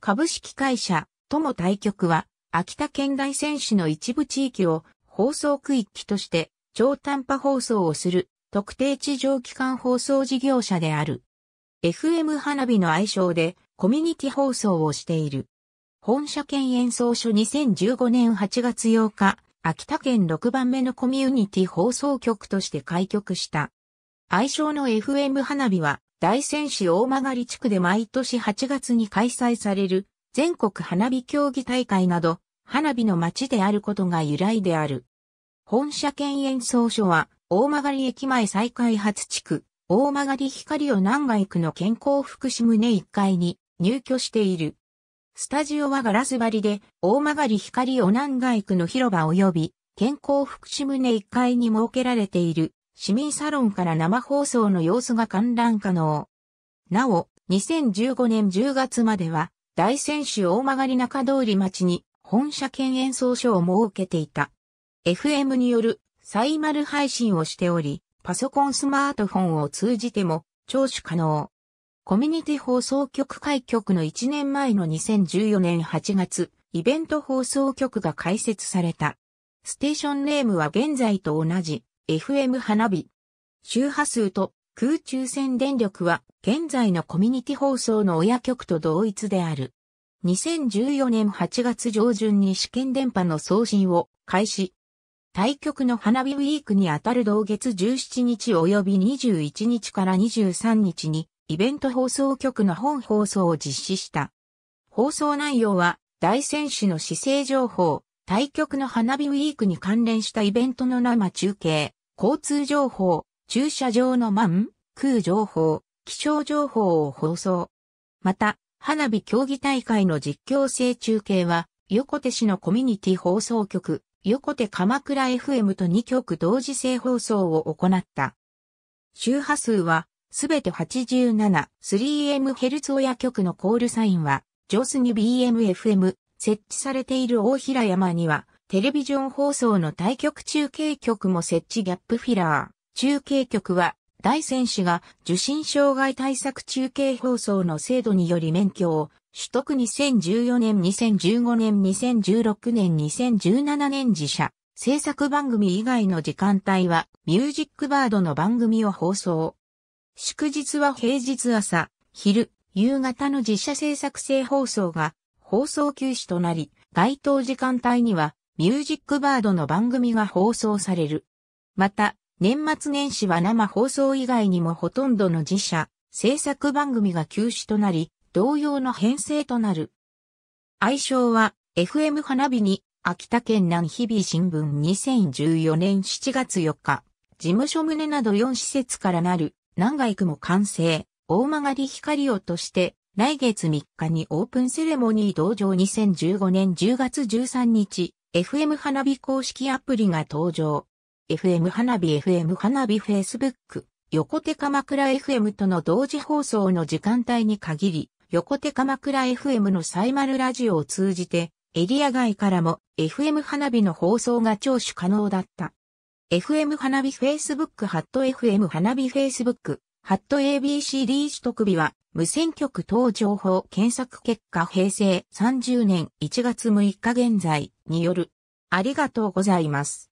株式会社、とも対局は、秋田県大選手の一部地域を放送区域として超短波放送をする特定地上機関放送事業者である。FM 花火の愛称でコミュニティ放送をしている。本社県演奏所2015年8月8日、秋田県6番目のコミュニティ放送局として開局した。愛称の FM 花火は大仙市大曲地区で毎年8月に開催される全国花火競技大会など花火の街であることが由来である。本社県演奏所は大曲駅前再開発地区大曲光を南外区の健康福祉棟1階に入居している。スタジオはガラス張りで大曲光を南外区の広場及び健康福祉棟1階に設けられている市民サロンから生放送の様子が観覧可能。なお、2015年10月までは、大選手大曲中通り町に本社兼演奏所を設けていた。FM によるサイマル配信をしており、パソコンスマートフォンを通じても聴取可能。コミュニティ放送局開局の1年前の2014年8月、イベント放送局が開設された。ステーションネームは現在と同じ、FM 花火。周波数と空中線電力は現在のコミュニティ放送の親局と同一である。2014年8月上旬に試験電波の送信を開始。対局の花火ウィークにあたる同月17日及び21日から23日にイベント放送局の本放送を実施した。放送内容は大選手の姿勢情報、対局の花火ウィークに関連したイベントの生中継、交通情報、駐車場の満、空情報、気象情報を放送。また、花火競技大会の実況制中継は、横手市のコミュニティ放送局、横手鎌倉 FM と2局同時制放送を行った。周波数は、すべて 87.3MHz 親局のコールサインは、上スに BMFM、設置されている大平山には、テレビジョン放送の対局中継局も設置ギャップフィラー。中継局は、大選手が受信障害対策中継放送の制度により免許を取得2014年、2015年、2016年、2017年自社制作番組以外の時間帯はミュージックバードの番組を放送。祝日は平日朝、昼、夕方の自社制作制放送が放送休止となり、該当時間帯にはミュージックバードの番組が放送される。また、年末年始は生放送以外にもほとんどの自社、制作番組が休止となり、同様の編成となる。愛称は、FM 花火に、秋田県南日々新聞2014年7月4日、事務所棟など4施設からなる、南外区も完成、大曲光をとして、来月3日にオープンセレモニー同場2015年10月13日、FM 花火公式アプリが登場。FM 花火 FM 花火 Facebook 横手鎌倉 FM との同時放送の時間帯に限り、横手鎌倉 FM のサイマルラジオを通じて、エリア外からも FM 花火の放送が聴取可能だった。FM 花火 Facebook ハット FM 花火 Facebook ハット ABCD 取得日は、無線局等情報検索結果平成30年1月6日現在による。ありがとうございます。